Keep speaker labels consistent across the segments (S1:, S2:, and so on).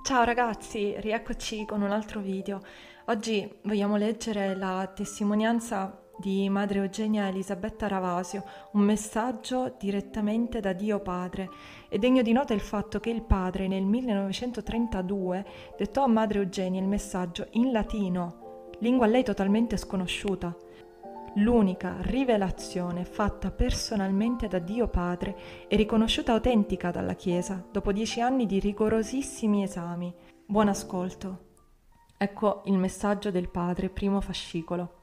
S1: Ciao ragazzi, rieccoci con un altro video. Oggi vogliamo leggere la testimonianza di Madre Eugenia Elisabetta Ravasio, un messaggio direttamente da Dio Padre. È degno di nota il fatto che il padre nel 1932 dettò a Madre Eugenia il messaggio in latino, lingua a lei totalmente sconosciuta l'unica rivelazione fatta personalmente da Dio Padre e riconosciuta autentica dalla Chiesa dopo dieci anni di rigorosissimi esami. Buon ascolto. Ecco il messaggio del Padre, primo fascicolo.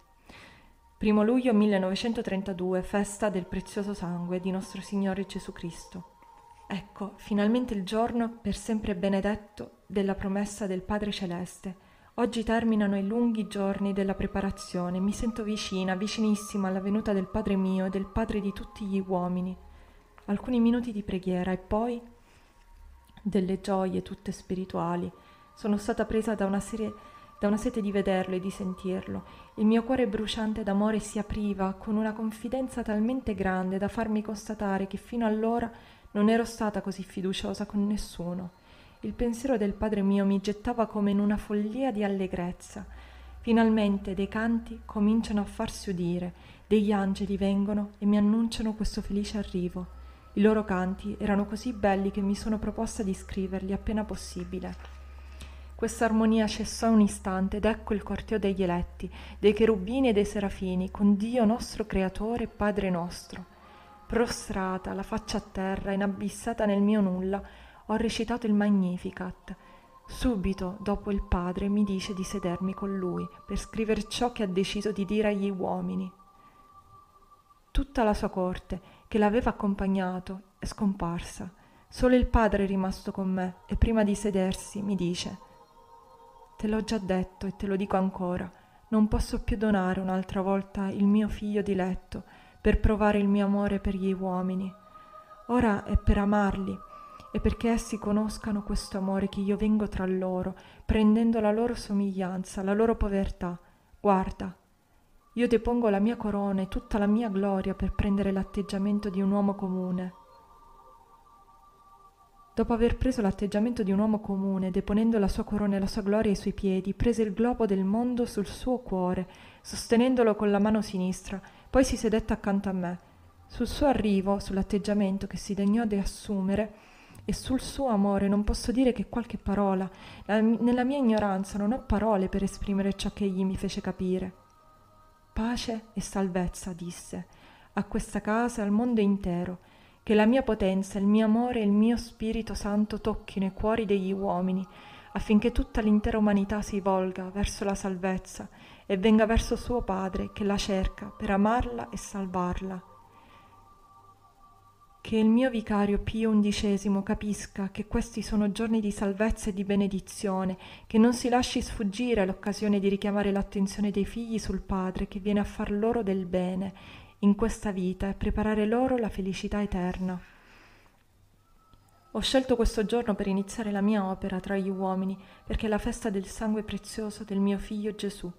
S1: 1 luglio 1932, festa del prezioso sangue di nostro Signore Gesù Cristo. Ecco, finalmente il giorno per sempre benedetto della promessa del Padre Celeste Oggi terminano i lunghi giorni della preparazione, mi sento vicina, vicinissima alla venuta del Padre mio e del Padre di tutti gli uomini. Alcuni minuti di preghiera e poi delle gioie tutte spirituali. Sono stata presa da una, serie, da una sete di vederlo e di sentirlo. Il mio cuore bruciante d'amore si apriva con una confidenza talmente grande da farmi constatare che fino allora non ero stata così fiduciosa con nessuno il pensiero del padre mio mi gettava come in una follia di allegrezza. Finalmente dei canti cominciano a farsi udire, degli angeli vengono e mi annunciano questo felice arrivo. I loro canti erano così belli che mi sono proposta di scriverli appena possibile. Questa armonia cessò un istante ed ecco il corteo degli eletti, dei cherubini e dei serafini, con Dio nostro Creatore e Padre nostro. Prostrata, la faccia a terra, inabissata nel mio nulla, ho recitato il Magnificat. Subito dopo il padre mi dice di sedermi con lui per scrivere ciò che ha deciso di dire agli uomini. Tutta la sua corte, che l'aveva accompagnato, è scomparsa. Solo il padre è rimasto con me e prima di sedersi mi dice Te l'ho già detto e te lo dico ancora, non posso più donare un'altra volta il mio figlio diletto per provare il mio amore per gli uomini. Ora è per amarli e perché essi conoscano questo amore che io vengo tra loro, prendendo la loro somiglianza, la loro povertà. Guarda, io depongo la mia corona e tutta la mia gloria per prendere l'atteggiamento di un uomo comune. Dopo aver preso l'atteggiamento di un uomo comune, deponendo la sua corona e la sua gloria ai suoi piedi, prese il globo del mondo sul suo cuore, sostenendolo con la mano sinistra, poi si sedette accanto a me. Sul suo arrivo, sull'atteggiamento che si degnò di assumere, e sul suo amore non posso dire che qualche parola. La, nella mia ignoranza non ho parole per esprimere ciò che egli mi fece capire. Pace e salvezza, disse, a questa casa e al mondo intero, che la mia potenza, il mio amore e il mio Spirito Santo tocchino i cuori degli uomini, affinché tutta l'intera umanità si volga verso la salvezza e venga verso suo Padre che la cerca per amarla e salvarla che il mio vicario Pio XI capisca che questi sono giorni di salvezza e di benedizione, che non si lasci sfuggire l'occasione di richiamare l'attenzione dei figli sul Padre che viene a far loro del bene in questa vita e preparare loro la felicità eterna. Ho scelto questo giorno per iniziare la mia opera tra gli uomini, perché è la festa del sangue prezioso del mio figlio Gesù.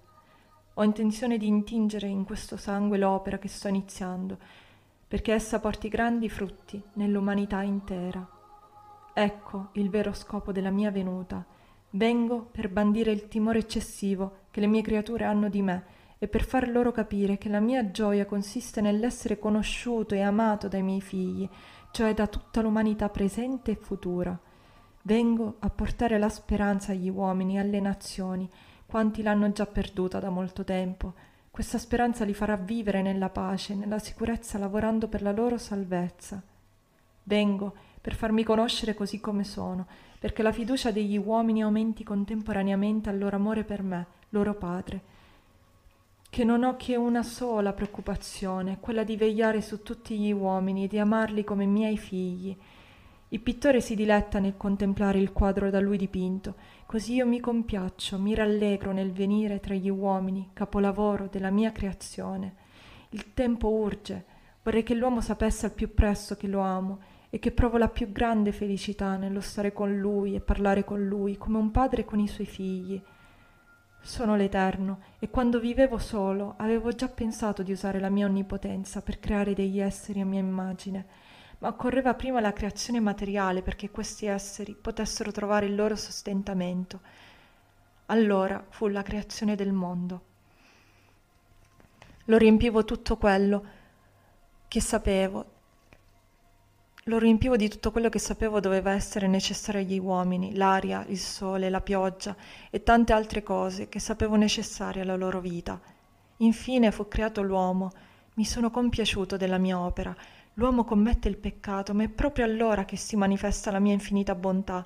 S1: Ho intenzione di intingere in questo sangue l'opera che sto iniziando, perché essa porti grandi frutti nell'umanità intera. Ecco il vero scopo della mia venuta. Vengo per bandire il timore eccessivo che le mie creature hanno di me e per far loro capire che la mia gioia consiste nell'essere conosciuto e amato dai miei figli, cioè da tutta l'umanità presente e futura. Vengo a portare la speranza agli uomini e alle nazioni, quanti l'hanno già perduta da molto tempo, questa speranza li farà vivere nella pace, nella sicurezza, lavorando per la loro salvezza. Vengo per farmi conoscere così come sono, perché la fiducia degli uomini aumenti contemporaneamente al loro amore per me, loro Padre, che non ho che una sola preoccupazione, quella di vegliare su tutti gli uomini e di amarli come miei figli, il pittore si diletta nel contemplare il quadro da lui dipinto, così io mi compiaccio, mi rallegro nel venire tra gli uomini, capolavoro della mia creazione. Il tempo urge, vorrei che l'uomo sapesse al più presto che lo amo e che provo la più grande felicità nello stare con lui e parlare con lui, come un padre con i suoi figli. Sono l'Eterno e quando vivevo solo avevo già pensato di usare la mia onnipotenza per creare degli esseri a mia immagine ma occorreva prima la creazione materiale perché questi esseri potessero trovare il loro sostentamento. Allora fu la creazione del mondo. Lo riempivo tutto quello che sapevo, lo riempivo di tutto quello che sapevo doveva essere necessario agli uomini, l'aria, il sole, la pioggia e tante altre cose che sapevo necessarie alla loro vita. Infine fu creato l'uomo, mi sono compiaciuto della mia opera l'uomo commette il peccato, ma è proprio allora che si manifesta la mia infinita bontà.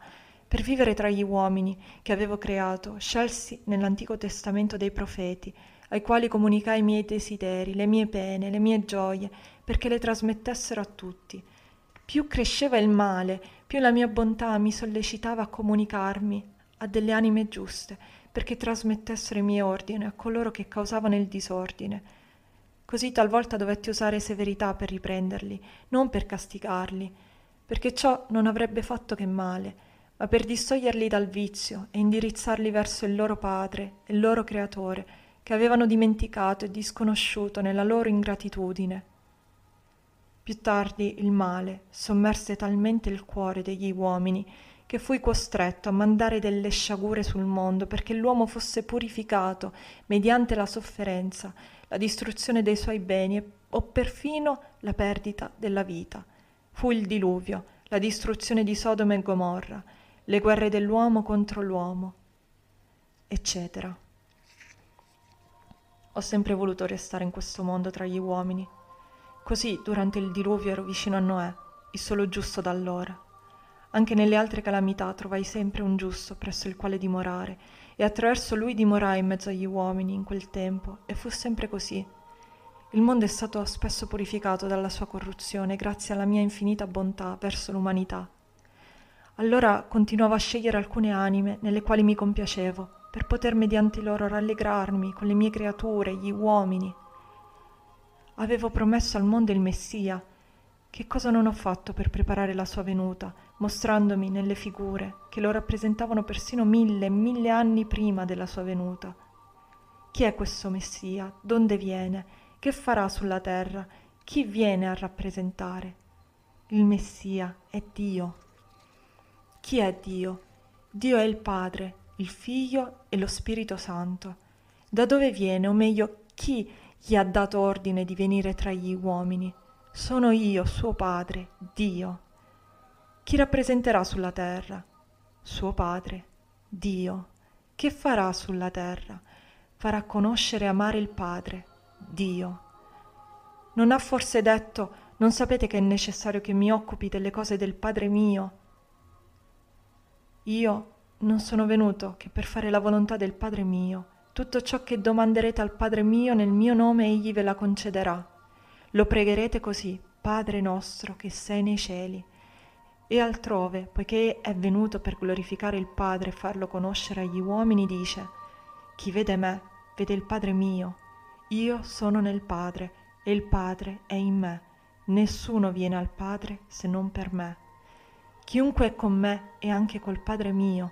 S1: Per vivere tra gli uomini che avevo creato, scelsi nell'Antico Testamento dei profeti, ai quali comunicai i miei desideri, le mie pene, le mie gioie, perché le trasmettessero a tutti. Più cresceva il male, più la mia bontà mi sollecitava a comunicarmi a delle anime giuste, perché trasmettessero i miei ordini a coloro che causavano il disordine così talvolta dovetti usare severità per riprenderli, non per castigarli, perché ciò non avrebbe fatto che male, ma per distoglierli dal vizio e indirizzarli verso il loro padre, il loro creatore, che avevano dimenticato e disconosciuto nella loro ingratitudine. Più tardi il male sommerse talmente il cuore degli uomini che fui costretto a mandare delle sciagure sul mondo perché l'uomo fosse purificato mediante la sofferenza la distruzione dei suoi beni o perfino la perdita della vita. Fu il diluvio, la distruzione di Sodoma e Gomorra, le guerre dell'uomo contro l'uomo, eccetera. Ho sempre voluto restare in questo mondo tra gli uomini. Così durante il diluvio ero vicino a Noè, il solo giusto da allora. Anche nelle altre calamità trovai sempre un giusto presso il quale dimorare e attraverso lui dimorai in mezzo agli uomini in quel tempo, e fu sempre così. Il mondo è stato spesso purificato dalla sua corruzione grazie alla mia infinita bontà verso l'umanità. Allora continuavo a scegliere alcune anime nelle quali mi compiacevo, per poter mediante loro rallegrarmi con le mie creature, gli uomini. Avevo promesso al mondo il Messia, che cosa non ho fatto per preparare la sua venuta, mostrandomi nelle figure che lo rappresentavano persino mille, e mille anni prima della sua venuta. Chi è questo Messia? Donde viene? Che farà sulla terra? Chi viene a rappresentare? Il Messia è Dio. Chi è Dio? Dio è il Padre, il Figlio e lo Spirito Santo. Da dove viene, o meglio, chi gli ha dato ordine di venire tra gli uomini? Sono io, suo padre, Dio. Chi rappresenterà sulla terra? Suo padre, Dio. Che farà sulla terra? Farà conoscere e amare il Padre, Dio. Non ha forse detto, non sapete che è necessario che mi occupi delle cose del Padre mio? Io non sono venuto che per fare la volontà del Padre mio. Tutto ciò che domanderete al Padre mio nel mio nome egli ve la concederà. Lo pregherete così, Padre nostro che sei nei cieli. E altrove, poiché è venuto per glorificare il Padre e farlo conoscere agli uomini, dice, Chi vede me, vede il Padre mio. Io sono nel Padre e il Padre è in me. Nessuno viene al Padre se non per me. Chiunque è con me è anche col Padre mio.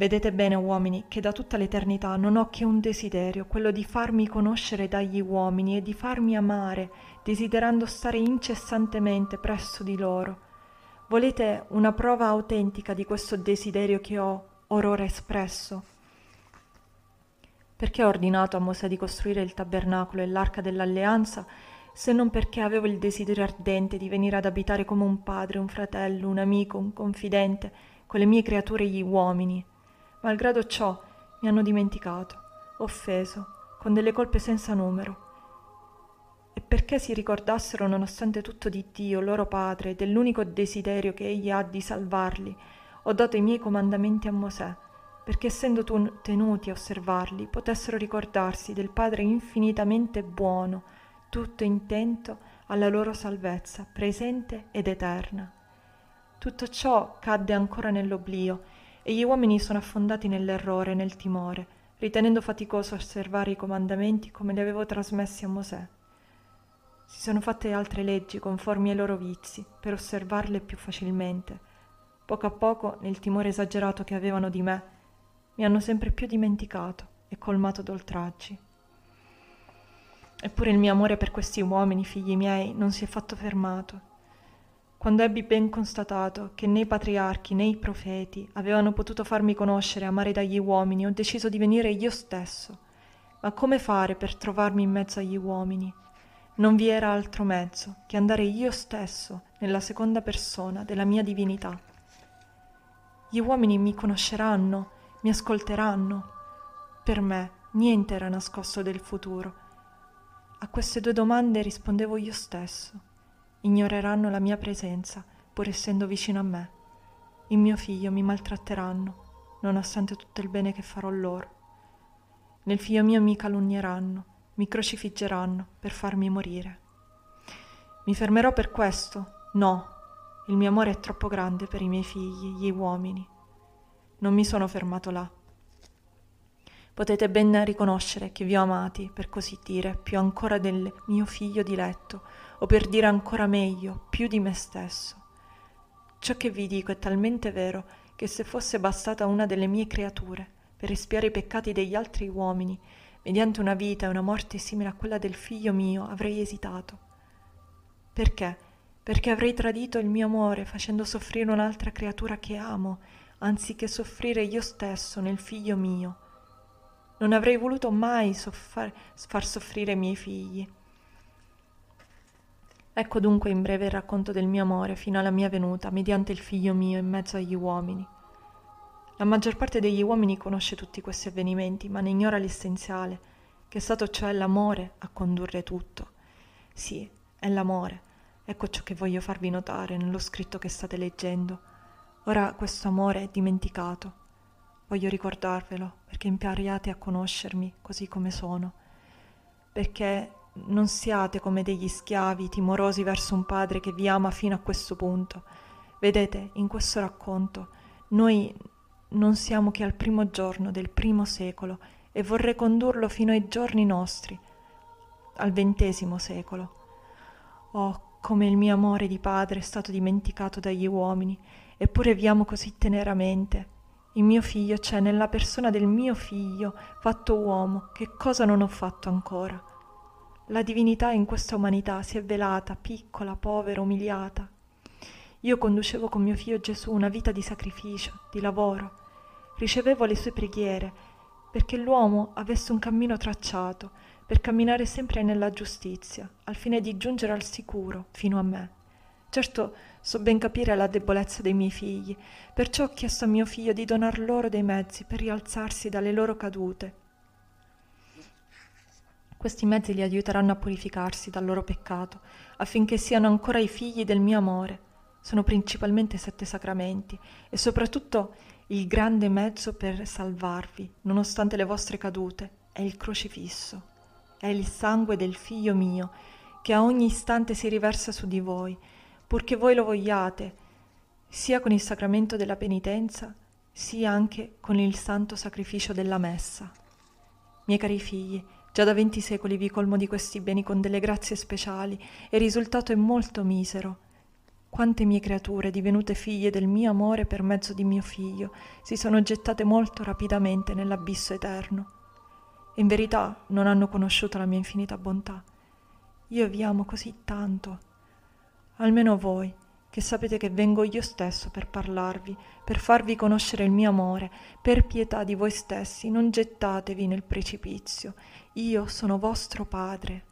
S1: Vedete bene, uomini, che da tutta l'eternità non ho che un desiderio, quello di farmi conoscere dagli uomini e di farmi amare, desiderando stare incessantemente presso di loro. Volete una prova autentica di questo desiderio che ho or ora espresso? Perché ho ordinato a Mosè di costruire il tabernacolo e l'arca dell'alleanza, se non perché avevo il desiderio ardente di venire ad abitare come un padre, un fratello, un amico, un confidente, con le mie creature e gli uomini? Malgrado ciò, mi hanno dimenticato, offeso, con delle colpe senza numero. E perché si ricordassero, nonostante tutto, di Dio, loro padre, dell'unico desiderio che egli ha di salvarli, ho dato i miei comandamenti a Mosè, perché essendo tenuti a osservarli, potessero ricordarsi del Padre infinitamente buono, tutto intento alla loro salvezza, presente ed eterna. Tutto ciò cadde ancora nell'oblio, e gli uomini sono affondati nell'errore e nel timore, ritenendo faticoso osservare i comandamenti come li avevo trasmessi a Mosè. Si sono fatte altre leggi conformi ai loro vizi, per osservarle più facilmente. Poco a poco, nel timore esagerato che avevano di me, mi hanno sempre più dimenticato e colmato d'oltraggi. Eppure il mio amore per questi uomini, figli miei, non si è fatto fermato quando ebbi ben constatato che né i patriarchi né i profeti avevano potuto farmi conoscere e amare dagli uomini, ho deciso di venire io stesso. Ma come fare per trovarmi in mezzo agli uomini? Non vi era altro mezzo che andare io stesso nella seconda persona della mia divinità. Gli uomini mi conosceranno, mi ascolteranno. Per me niente era nascosto del futuro. A queste due domande rispondevo io stesso ignoreranno la mia presenza, pur essendo vicino a me. Il mio figlio mi maltratteranno, nonostante tutto il bene che farò loro. Nel figlio mio mi calunnieranno, mi crocifiggeranno per farmi morire. Mi fermerò per questo? No, il mio amore è troppo grande per i miei figli, gli uomini. Non mi sono fermato là. Potete ben riconoscere che vi ho amati, per così dire, più ancora del mio figlio diletto, o per dire ancora meglio, più di me stesso. Ciò che vi dico è talmente vero che se fosse bastata una delle mie creature per espiare i peccati degli altri uomini, mediante una vita e una morte simile a quella del figlio mio, avrei esitato. Perché? Perché avrei tradito il mio amore facendo soffrire un'altra creatura che amo, anziché soffrire io stesso nel figlio mio. Non avrei voluto mai soffar- far soffrire i miei figli Ecco dunque in breve il racconto del mio amore fino alla mia venuta, mediante il figlio mio in mezzo agli uomini. La maggior parte degli uomini conosce tutti questi avvenimenti, ma ne ignora l'essenziale, che è stato cioè l'amore a condurre tutto. Sì, è l'amore. Ecco ciò che voglio farvi notare nello scritto che state leggendo. Ora questo amore è dimenticato. Voglio ricordarvelo perché impariate a conoscermi così come sono, perché non siate come degli schiavi timorosi verso un padre che vi ama fino a questo punto. Vedete, in questo racconto noi non siamo che al primo giorno del primo secolo e vorrei condurlo fino ai giorni nostri, al ventesimo secolo. Oh, come il mio amore di padre è stato dimenticato dagli uomini, eppure vi amo così teneramente. Il mio figlio c'è nella persona del mio figlio, fatto uomo, che cosa non ho fatto ancora la divinità in questa umanità si è velata, piccola, povera, umiliata. Io conducevo con mio figlio Gesù una vita di sacrificio, di lavoro. Ricevevo le sue preghiere perché l'uomo avesse un cammino tracciato per camminare sempre nella giustizia, al fine di giungere al sicuro fino a me. Certo, so ben capire la debolezza dei miei figli, perciò ho chiesto a mio figlio di donar loro dei mezzi per rialzarsi dalle loro cadute questi mezzi li aiuteranno a purificarsi dal loro peccato, affinché siano ancora i figli del mio amore. Sono principalmente sette sacramenti e soprattutto il grande mezzo per salvarvi, nonostante le vostre cadute, è il crocifisso. È il sangue del figlio mio, che a ogni istante si riversa su di voi, purché voi lo vogliate, sia con il sacramento della penitenza, sia anche con il santo sacrificio della messa. Miei cari figli, Già da venti secoli vi colmo di questi beni con delle grazie speciali e il risultato è molto misero. Quante mie creature, divenute figlie del mio amore per mezzo di mio figlio, si sono gettate molto rapidamente nell'abisso eterno. In verità non hanno conosciuto la mia infinita bontà. Io vi amo così tanto. Almeno voi, che sapete che vengo io stesso per parlarvi, per farvi conoscere il mio amore, per pietà di voi stessi, non gettatevi nel precipizio io sono vostro padre.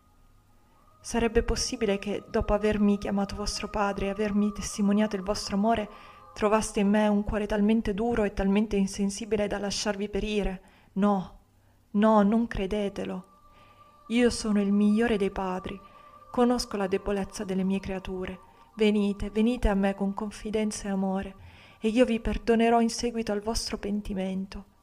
S1: Sarebbe possibile che, dopo avermi chiamato vostro padre e avermi testimoniato il vostro amore, trovaste in me un cuore talmente duro e talmente insensibile da lasciarvi perire. No, no, non credetelo. Io sono il migliore dei padri, conosco la debolezza delle mie creature. Venite, venite a me con confidenza e amore, e io vi perdonerò in seguito al vostro pentimento.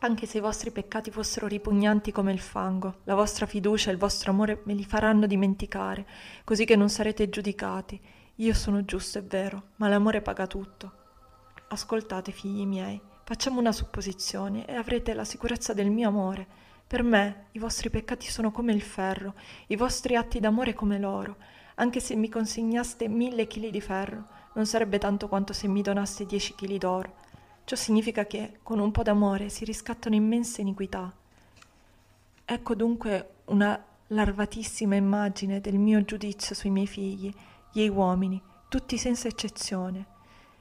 S1: Anche se i vostri peccati fossero ripugnanti come il fango, la vostra fiducia e il vostro amore me li faranno dimenticare, così che non sarete giudicati. Io sono giusto, è vero, ma l'amore paga tutto. Ascoltate, figli miei, facciamo una supposizione e avrete la sicurezza del mio amore. Per me i vostri peccati sono come il ferro, i vostri atti d'amore come l'oro. Anche se mi consegnaste mille chili di ferro, non sarebbe tanto quanto se mi donaste dieci chili d'oro. Ciò significa che con un po' d'amore si riscattano immense iniquità. Ecco dunque una larvatissima immagine del mio giudizio sui miei figli, gli uomini, tutti senza eccezione.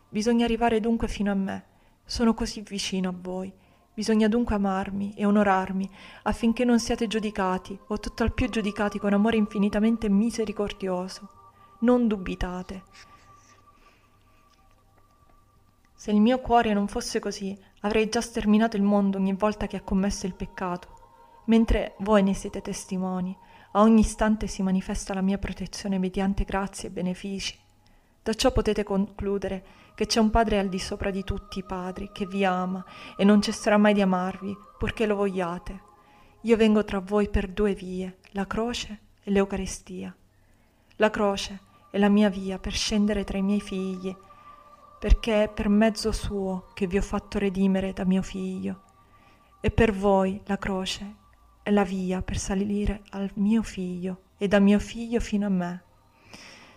S1: Bisogna arrivare dunque fino a me. Sono così vicino a voi. Bisogna dunque amarmi e onorarmi affinché non siate giudicati o tutt'al più giudicati con amore infinitamente misericordioso. Non dubitate. Se il mio cuore non fosse così, avrei già sterminato il mondo ogni volta che ha commesso il peccato. Mentre voi ne siete testimoni, a ogni istante si manifesta la mia protezione mediante grazie e benefici. Da ciò potete concludere che c'è un Padre al di sopra di tutti i padri, che vi ama e non cesserà mai di amarvi, purché lo vogliate. Io vengo tra voi per due vie, la croce e l'Eucarestia. La croce è la mia via per scendere tra i miei figli perché è per mezzo suo che vi ho fatto redimere da mio figlio. E per voi la croce è la via per salire al mio figlio e da mio figlio fino a me.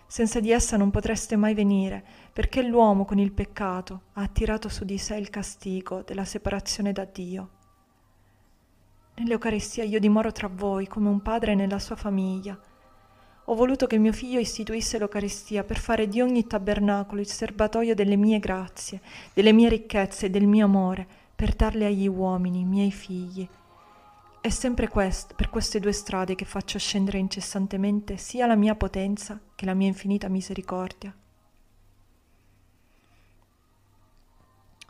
S1: Senza di essa non potreste mai venire, perché l'uomo con il peccato ha attirato su di sé il castigo della separazione da Dio. Nell'Eucaristia io dimoro tra voi come un padre nella sua famiglia, ho voluto che mio figlio istituisse l'Eucaristia per fare di ogni tabernacolo il serbatoio delle mie grazie, delle mie ricchezze e del mio amore, per darle agli uomini, miei figli. È sempre quest, per queste due strade che faccio scendere incessantemente sia la mia potenza che la mia infinita misericordia.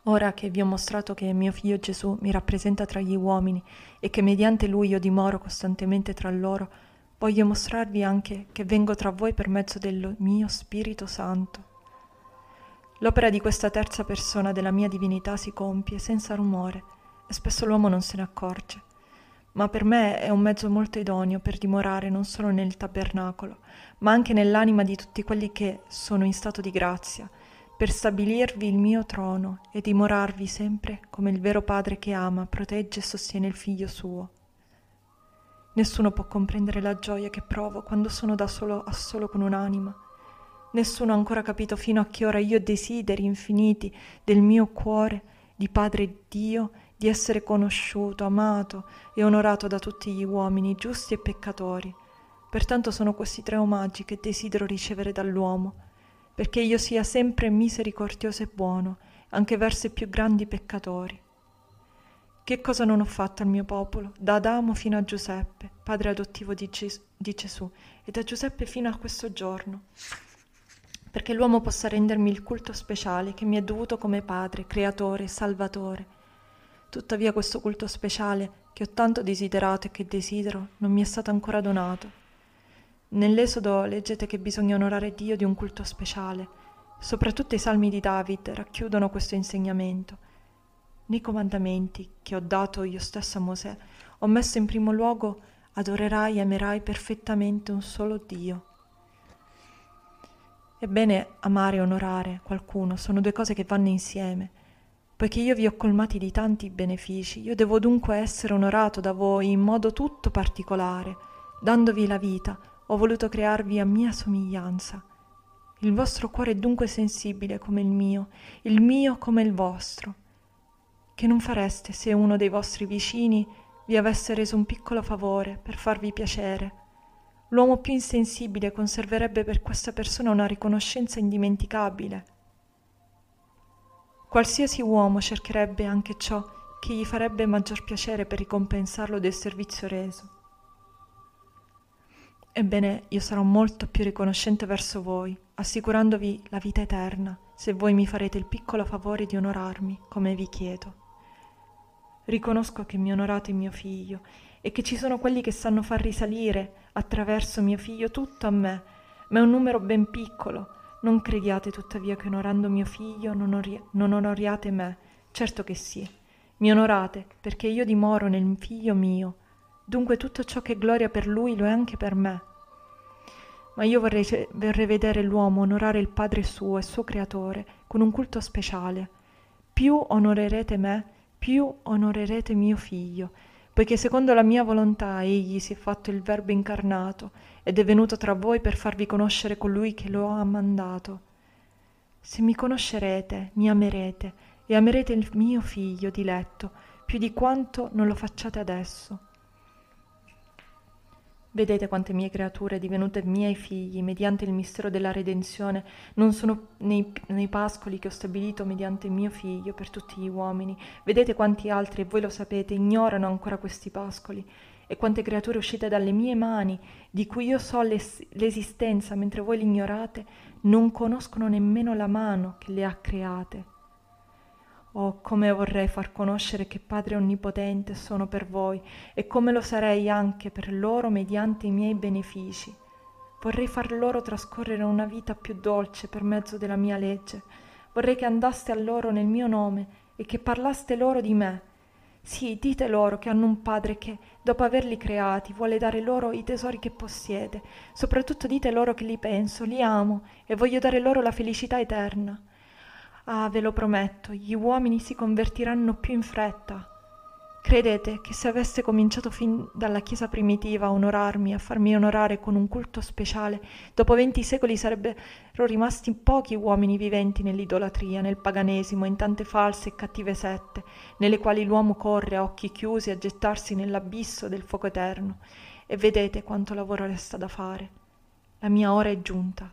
S1: Ora che vi ho mostrato che mio figlio Gesù mi rappresenta tra gli uomini e che mediante lui io dimoro costantemente tra loro, voglio mostrarvi anche che vengo tra voi per mezzo del mio Spirito Santo. L'opera di questa terza persona della mia divinità si compie senza rumore e spesso l'uomo non se ne accorge, ma per me è un mezzo molto idoneo per dimorare non solo nel tabernacolo, ma anche nell'anima di tutti quelli che sono in stato di grazia, per stabilirvi il mio trono e dimorarvi sempre come il vero Padre che ama, protegge e sostiene il Figlio suo. Nessuno può comprendere la gioia che provo quando sono da solo a solo con un'anima. Nessuno ha ancora capito fino a che ora io desideri infiniti del mio cuore, di Padre Dio, di essere conosciuto, amato e onorato da tutti gli uomini, giusti e peccatori. Pertanto sono questi tre omaggi che desidero ricevere dall'uomo, perché io sia sempre misericordioso e buono, anche verso i più grandi peccatori. Che cosa non ho fatto al mio popolo, da Adamo fino a Giuseppe, padre adottivo di, Ges- di Gesù, e da Giuseppe fino a questo giorno? Perché l'uomo possa rendermi il culto speciale che mi è dovuto come padre, creatore, salvatore. Tuttavia questo culto speciale che ho tanto desiderato e che desidero non mi è stato ancora donato. Nell'Esodo leggete che bisogna onorare Dio di un culto speciale. Soprattutto i salmi di David racchiudono questo insegnamento. Nei comandamenti che ho dato io stesso a Mosè ho messo in primo luogo adorerai e amerai perfettamente un solo Dio. Ebbene, amare e onorare qualcuno sono due cose che vanno insieme. Poiché io vi ho colmati di tanti benefici, io devo dunque essere onorato da voi in modo tutto particolare. Dandovi la vita, ho voluto crearvi a mia somiglianza. Il vostro cuore è dunque sensibile come il mio, il mio come il vostro che non fareste se uno dei vostri vicini vi avesse reso un piccolo favore per farvi piacere. L'uomo più insensibile conserverebbe per questa persona una riconoscenza indimenticabile. Qualsiasi uomo cercherebbe anche ciò che gli farebbe maggior piacere per ricompensarlo del servizio reso. Ebbene, io sarò molto più riconoscente verso voi, assicurandovi la vita eterna, se voi mi farete il piccolo favore di onorarmi come vi chiedo riconosco che mi onorate mio figlio e che ci sono quelli che sanno far risalire attraverso mio figlio tutto a me, ma è un numero ben piccolo. Non crediate tuttavia che onorando mio figlio non, ori- non onoriate me, certo che sì. Mi onorate perché io dimoro nel figlio mio, dunque tutto ciò che è gloria per lui lo è anche per me. Ma io vorrei, vorrei vedere l'uomo onorare il Padre suo e suo Creatore con un culto speciale. Più onorerete me, più onorerete mio figlio, poiché secondo la mia volontà egli si è fatto il Verbo incarnato ed è venuto tra voi per farvi conoscere colui che lo ha mandato. Se mi conoscerete, mi amerete e amerete il mio figlio diletto più di quanto non lo facciate adesso. Vedete quante mie creature, divenute miei figli, mediante il mistero della redenzione, non sono nei, nei pascoli che ho stabilito mediante mio figlio per tutti gli uomini. Vedete quanti altri, e voi lo sapete, ignorano ancora questi pascoli e quante creature uscite dalle mie mani, di cui io so l'es- l'esistenza mentre voi l'ignorate, non conoscono nemmeno la mano che le ha create. Oh, come vorrei far conoscere che Padre Onnipotente sono per voi e come lo sarei anche per loro mediante i miei benefici. Vorrei far loro trascorrere una vita più dolce per mezzo della mia legge. Vorrei che andaste a loro nel mio nome e che parlaste loro di me. Sì, dite loro che hanno un Padre che, dopo averli creati, vuole dare loro i tesori che possiede. Soprattutto dite loro che li penso, li amo e voglio dare loro la felicità eterna. Ah, ve lo prometto, gli uomini si convertiranno più in fretta. Credete che se avesse cominciato fin dalla Chiesa primitiva a onorarmi, a farmi onorare con un culto speciale, dopo venti secoli sarebbero rimasti pochi uomini viventi nell'idolatria, nel paganesimo, in tante false e cattive sette, nelle quali l'uomo corre a occhi chiusi a gettarsi nell'abisso del fuoco eterno. E vedete quanto lavoro resta da fare. La mia ora è giunta.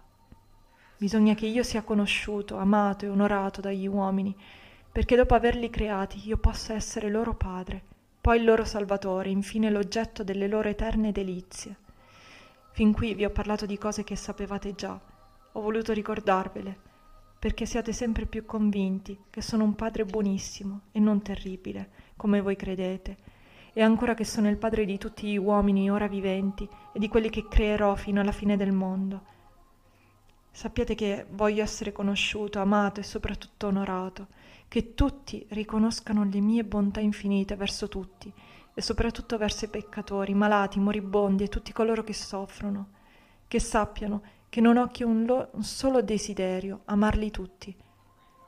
S1: Bisogna che io sia conosciuto, amato e onorato dagli uomini, perché dopo averli creati io possa essere loro padre, poi il loro salvatore, infine l'oggetto delle loro eterne delizie. Fin qui vi ho parlato di cose che sapevate già, ho voluto ricordarvele, perché siate sempre più convinti che sono un padre buonissimo e non terribile, come voi credete, e ancora che sono il padre di tutti gli uomini ora viventi e di quelli che creerò fino alla fine del mondo Sappiate che voglio essere conosciuto, amato e soprattutto onorato, che tutti riconoscano le mie bontà infinite verso tutti e soprattutto verso i peccatori, i malati, i moribondi e tutti coloro che soffrono, che sappiano che non ho che un, lo- un solo desiderio, amarli tutti,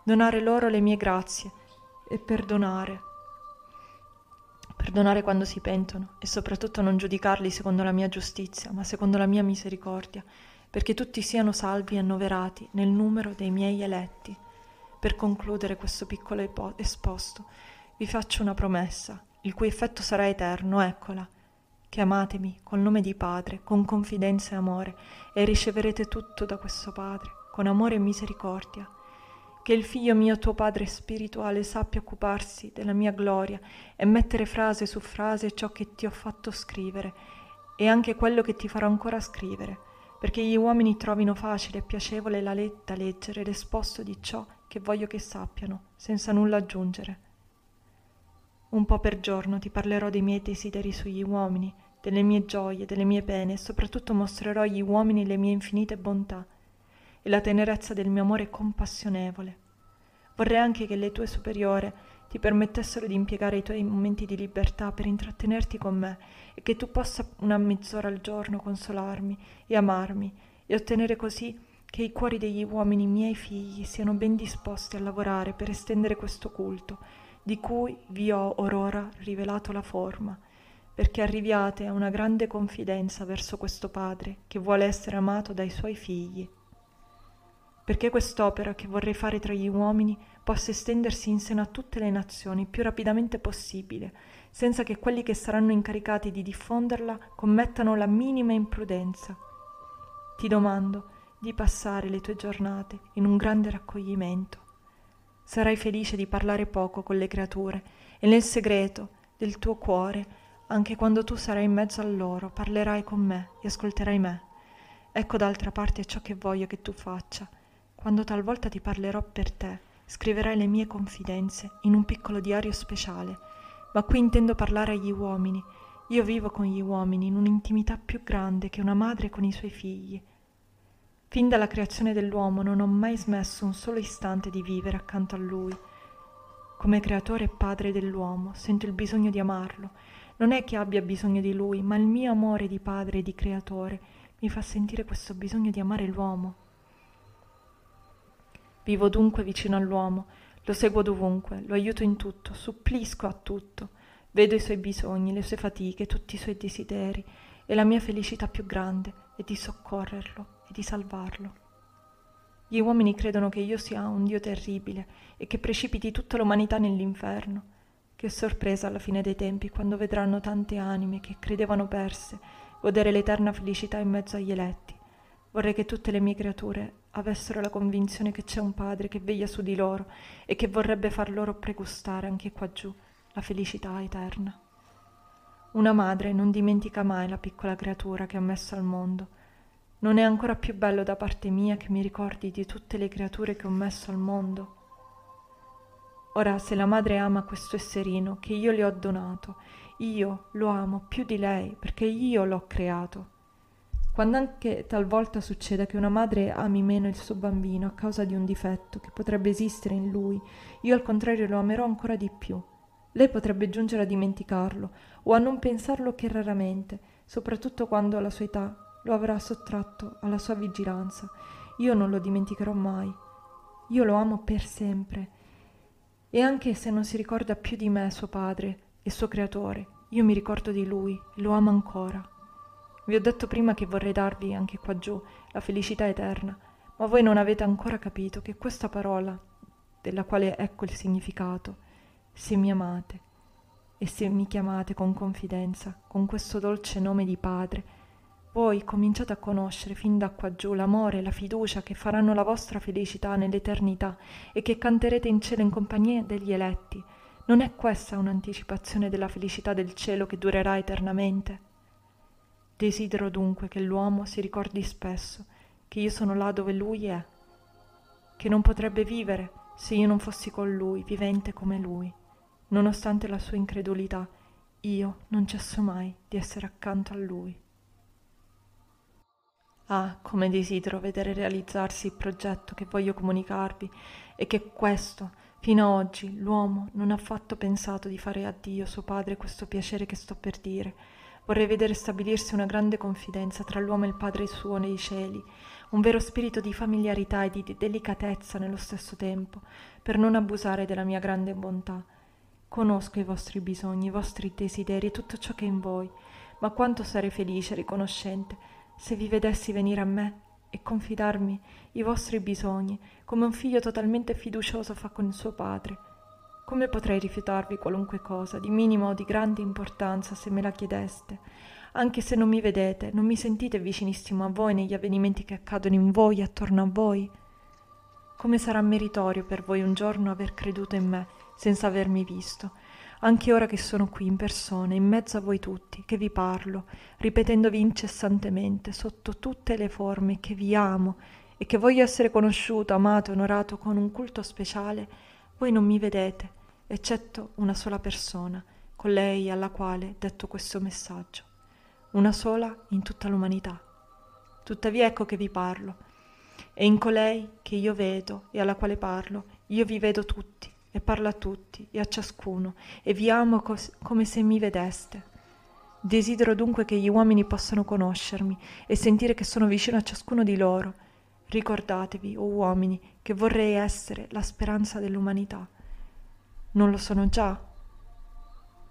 S1: donare loro le mie grazie e perdonare. Perdonare quando si pentono e soprattutto non giudicarli secondo la mia giustizia, ma secondo la mia misericordia perché tutti siano salvi e annoverati nel numero dei miei eletti. Per concludere questo piccolo esposto, vi faccio una promessa, il cui effetto sarà eterno, eccola. Che col nome di Padre, con confidenza e amore, e riceverete tutto da questo Padre, con amore e misericordia. Che il Figlio mio, tuo Padre spirituale, sappia occuparsi della mia gloria e mettere frase su frase ciò che ti ho fatto scrivere, e anche quello che ti farò ancora scrivere perché gli uomini trovino facile e piacevole la letta leggere ed esposto di ciò che voglio che sappiano, senza nulla aggiungere. Un po' per giorno ti parlerò dei miei desideri sugli uomini, delle mie gioie, delle mie pene e soprattutto mostrerò agli uomini le mie infinite bontà e la tenerezza del mio amore compassionevole. Vorrei anche che le tue superiore ti permettessero di impiegare i tuoi momenti di libertà per intrattenerti con me e che tu possa una mezz'ora al giorno consolarmi e amarmi e ottenere così che i cuori degli uomini miei figli siano ben disposti a lavorare per estendere questo culto di cui vi ho or ora rivelato la forma, perché arriviate a una grande confidenza verso questo Padre che vuole essere amato dai suoi figli. Perché quest'opera che vorrei fare tra gli uomini possa estendersi in seno a tutte le nazioni più rapidamente possibile, senza che quelli che saranno incaricati di diffonderla commettano la minima imprudenza. Ti domando di passare le tue giornate in un grande raccoglimento. Sarai felice di parlare poco con le creature e nel segreto del tuo cuore anche quando tu sarai in mezzo a loro, parlerai con me e ascolterai me. Ecco d'altra parte ciò che voglio che tu faccia, quando talvolta ti parlerò per te Scriverai le mie confidenze in un piccolo diario speciale, ma qui intendo parlare agli uomini. Io vivo con gli uomini in un'intimità più grande che una madre con i suoi figli. Fin dalla creazione dell'uomo non ho mai smesso un solo istante di vivere accanto a lui. Come creatore e padre dell'uomo sento il bisogno di amarlo. Non è che abbia bisogno di lui, ma il mio amore di padre e di creatore mi fa sentire questo bisogno di amare l'uomo. Vivo dunque vicino all'uomo, lo seguo dovunque, lo aiuto in tutto, supplisco a tutto. Vedo i suoi bisogni, le sue fatiche, tutti i suoi desideri e la mia felicità più grande è di soccorrerlo e di salvarlo. Gli uomini credono che io sia un Dio terribile e che precipiti tutta l'umanità nell'inferno. Che sorpresa alla fine dei tempi quando vedranno tante anime che credevano perse godere l'eterna felicità in mezzo agli eletti. Vorrei che tutte le mie creature avessero la convinzione che c'è un padre che veglia su di loro e che vorrebbe far loro pregustare anche qua giù la felicità eterna. Una madre non dimentica mai la piccola creatura che ha messo al mondo. Non è ancora più bello da parte mia che mi ricordi di tutte le creature che ho messo al mondo. Ora, se la madre ama questo esserino che io le ho donato, io lo amo più di lei perché io l'ho creato quando anche talvolta succeda che una madre ami meno il suo bambino a causa di un difetto che potrebbe esistere in lui, io al contrario lo amerò ancora di più. Lei potrebbe giungere a dimenticarlo o a non pensarlo che raramente, soprattutto quando alla sua età lo avrà sottratto alla sua vigilanza. Io non lo dimenticherò mai. Io lo amo per sempre. E anche se non si ricorda più di me suo padre e suo creatore, io mi ricordo di lui e lo amo ancora. Vi ho detto prima che vorrei darvi, anche qua giù, la felicità eterna, ma voi non avete ancora capito che questa parola, della quale ecco il significato, se mi amate e se mi chiamate con confidenza, con questo dolce nome di Padre, voi cominciate a conoscere fin da qua giù l'amore e la fiducia che faranno la vostra felicità nell'eternità e che canterete in cielo in compagnia degli eletti. Non è questa un'anticipazione della felicità del cielo che durerà eternamente? Desidero dunque che l'uomo si ricordi spesso che io sono là dove lui è, che non potrebbe vivere se io non fossi con lui, vivente come lui. Nonostante la sua incredulità, io non cesso mai di essere accanto a lui. Ah, come desidero vedere realizzarsi il progetto che voglio comunicarvi e che questo, fino ad oggi, l'uomo non ha affatto pensato di fare a Dio, suo Padre, questo piacere che sto per dire Vorrei vedere stabilirsi una grande confidenza tra l'uomo e il Padre suo nei cieli, un vero spirito di familiarità e di delicatezza nello stesso tempo, per non abusare della mia grande bontà. Conosco i vostri bisogni, i vostri desideri e tutto ciò che è in voi, ma quanto sarei felice e riconoscente se vi vedessi venire a me e confidarmi i vostri bisogni, come un figlio totalmente fiducioso fa con il suo padre. Come potrei rifiutarvi qualunque cosa, di minima o di grande importanza, se me la chiedeste? Anche se non mi vedete, non mi sentite vicinissimo a voi negli avvenimenti che accadono in voi, e attorno a voi? Come sarà meritorio per voi un giorno aver creduto in me, senza avermi visto, anche ora che sono qui in persona, in mezzo a voi tutti, che vi parlo, ripetendovi incessantemente, sotto tutte le forme, che vi amo e che voglio essere conosciuto, amato, onorato con un culto speciale, voi non mi vedete, eccetto una sola persona, colei alla quale detto questo messaggio, una sola in tutta l'umanità. Tuttavia ecco che vi parlo, e in colei che io vedo e alla quale parlo, io vi vedo tutti, e parlo a tutti e a ciascuno, e vi amo cos- come se mi vedeste. Desidero dunque che gli uomini possano conoscermi e sentire che sono vicino a ciascuno di loro. Ricordatevi, o oh uomini, che vorrei essere la speranza dell'umanità non lo sono già.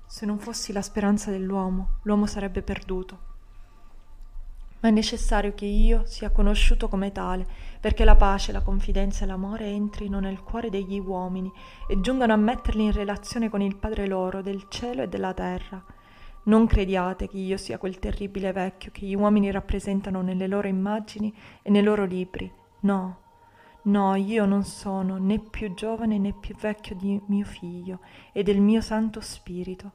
S1: Se non fossi la speranza dell'uomo, l'uomo sarebbe perduto. Ma è necessario che io sia conosciuto come tale, perché la pace, la confidenza e l'amore entrino nel cuore degli uomini e giungano a metterli in relazione con il Padre loro del cielo e della terra. Non crediate che io sia quel terribile vecchio che gli uomini rappresentano nelle loro immagini e nei loro libri. No, No, io non sono né più giovane né più vecchio di mio figlio e del mio Santo Spirito.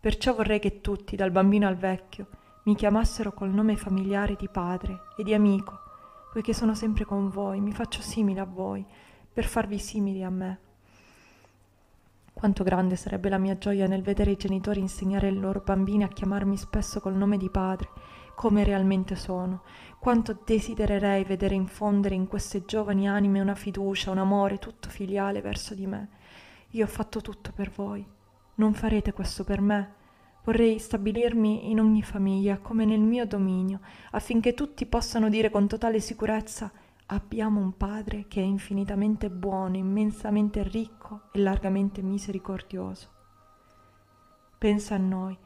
S1: Perciò vorrei che tutti, dal bambino al vecchio, mi chiamassero col nome familiare di padre e di amico, poiché sono sempre con voi, mi faccio simile a voi, per farvi simili a me. Quanto grande sarebbe la mia gioia nel vedere i genitori insegnare ai loro bambini a chiamarmi spesso col nome di padre come realmente sono, quanto desidererei vedere infondere in queste giovani anime una fiducia, un amore tutto filiale verso di me. Io ho fatto tutto per voi. Non farete questo per me. Vorrei stabilirmi in ogni famiglia, come nel mio dominio, affinché tutti possano dire con totale sicurezza abbiamo un Padre che è infinitamente buono, immensamente ricco e largamente misericordioso. Pensa a noi,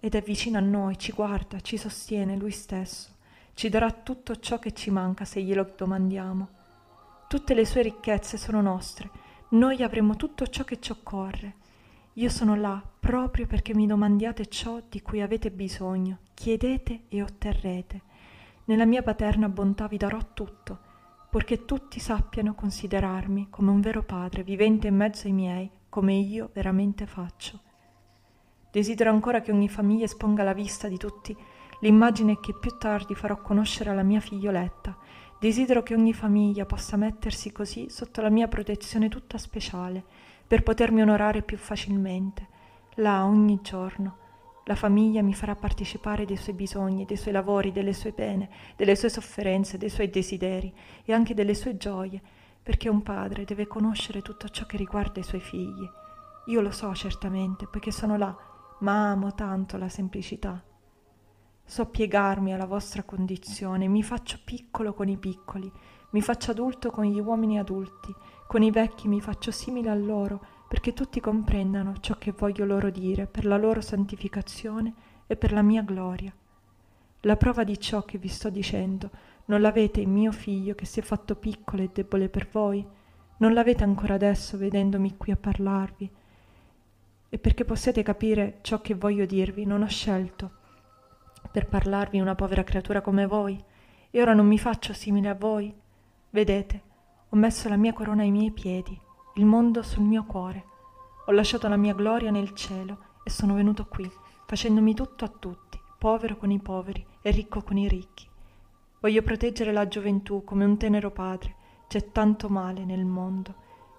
S1: ed è vicino a noi, ci guarda, ci sostiene lui stesso, ci darà tutto ciò che ci manca se glielo domandiamo. Tutte le sue ricchezze sono nostre, noi avremo tutto ciò che ci occorre. Io sono là proprio perché mi domandiate ciò di cui avete bisogno, chiedete e otterrete. Nella mia paterna bontà vi darò tutto, purché tutti sappiano considerarmi come un vero padre vivente in mezzo ai miei, come io veramente faccio. Desidero ancora che ogni famiglia esponga alla vista di tutti l'immagine che più tardi farò conoscere alla mia figlioletta. Desidero che ogni famiglia possa mettersi così sotto la mia protezione tutta speciale, per potermi onorare più facilmente. Là, ogni giorno, la famiglia mi farà partecipare dei suoi bisogni, dei suoi lavori, delle sue pene, delle sue sofferenze, dei suoi desideri e anche delle sue gioie, perché un padre deve conoscere tutto ciò che riguarda i suoi figli. Io lo so certamente, poiché sono là ma amo tanto la semplicità. So piegarmi alla vostra condizione, mi faccio piccolo con i piccoli, mi faccio adulto con gli uomini adulti, con i vecchi mi faccio simile a loro, perché tutti comprendano ciò che voglio loro dire per la loro santificazione e per la mia gloria. La prova di ciò che vi sto dicendo non l'avete in mio figlio che si è fatto piccolo e debole per voi? Non l'avete ancora adesso vedendomi qui a parlarvi? e perché possiate capire ciò che voglio dirvi, non ho scelto per parlarvi una povera creatura come voi, e ora non mi faccio simile a voi. Vedete, ho messo la mia corona ai miei piedi, il mondo sul mio cuore. Ho lasciato la mia gloria nel cielo e sono venuto qui, facendomi tutto a tutti, povero con i poveri e ricco con i ricchi. Voglio proteggere la gioventù come un tenero padre, c'è tanto male nel mondo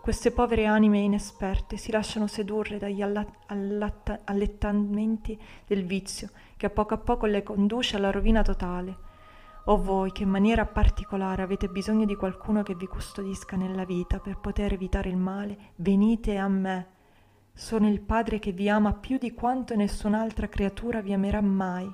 S1: queste povere anime inesperte si lasciano sedurre dagli allatta- allettamenti del vizio che a poco a poco le conduce alla rovina totale. O voi che in maniera particolare avete bisogno di qualcuno che vi custodisca nella vita per poter evitare il male, venite a me. Sono il Padre che vi ama più di quanto nessun'altra creatura vi amerà mai.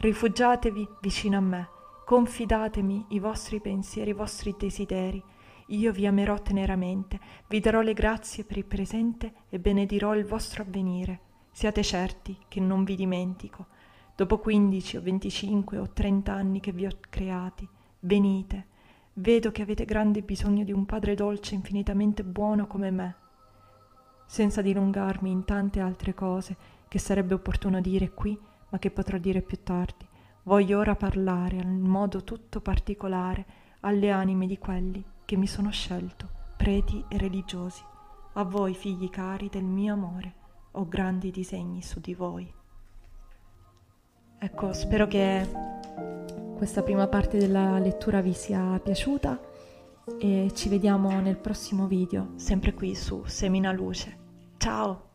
S1: Rifugiatevi vicino a me, confidatemi i vostri pensieri, i vostri desideri, io vi amerò teneramente, vi darò le grazie per il presente e benedirò il vostro avvenire. Siate certi che non vi dimentico. Dopo quindici o venticinque o trent'anni che vi ho creati, venite. Vedo che avete grande bisogno di un padre dolce infinitamente buono come me. Senza dilungarmi in tante altre cose che sarebbe opportuno dire qui, ma che potrò dire più tardi, voglio ora parlare in modo tutto particolare alle anime di quelli che mi sono scelto, preti e religiosi, a voi figli cari del mio amore, ho grandi disegni su di voi. Ecco, spero che questa prima parte della lettura vi sia piaciuta e ci vediamo nel prossimo video, sempre qui su Semina Luce. Ciao!